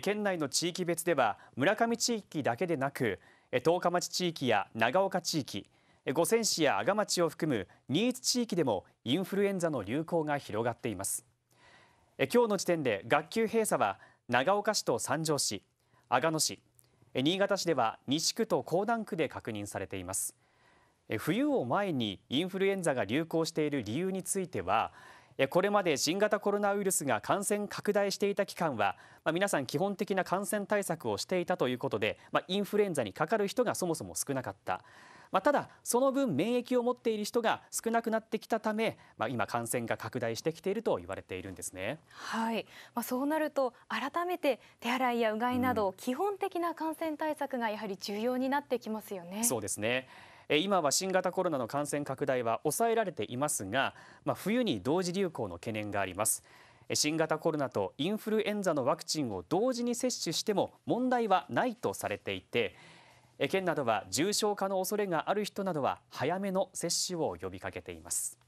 県内の地域別では村上地域だけでなく十日町地域や長岡地域五泉市や阿賀町を含む新津地域でもインフルエンザの流行が広がっています今日の時点で学級閉鎖は長岡市と三条市阿賀野市新潟市では西区と江南区で確認されています冬を前にインフルエンザが流行している理由についてはこれまで新型コロナウイルスが感染拡大していた期間は、まあ、皆さん基本的な感染対策をしていたということで、まあ、インフルエンザにかかる人がそもそも少なかった。まあ、ただその分免疫を持っている人が少なくなってきたため、まあ、今感染が拡大してきていると言われているんですね。はい、まあ、そうなると改めて手洗いやうがいなど、基本的な感染対策がやはり重要になってきますよね。うん、そうですね。今は新型コロナの感染拡大は抑えられていますが、まあ、冬に同時流行の懸念があります新型コロナとインフルエンザのワクチンを同時に接種しても問題はないとされていて県などは重症化の恐れがある人などは早めの接種を呼びかけています。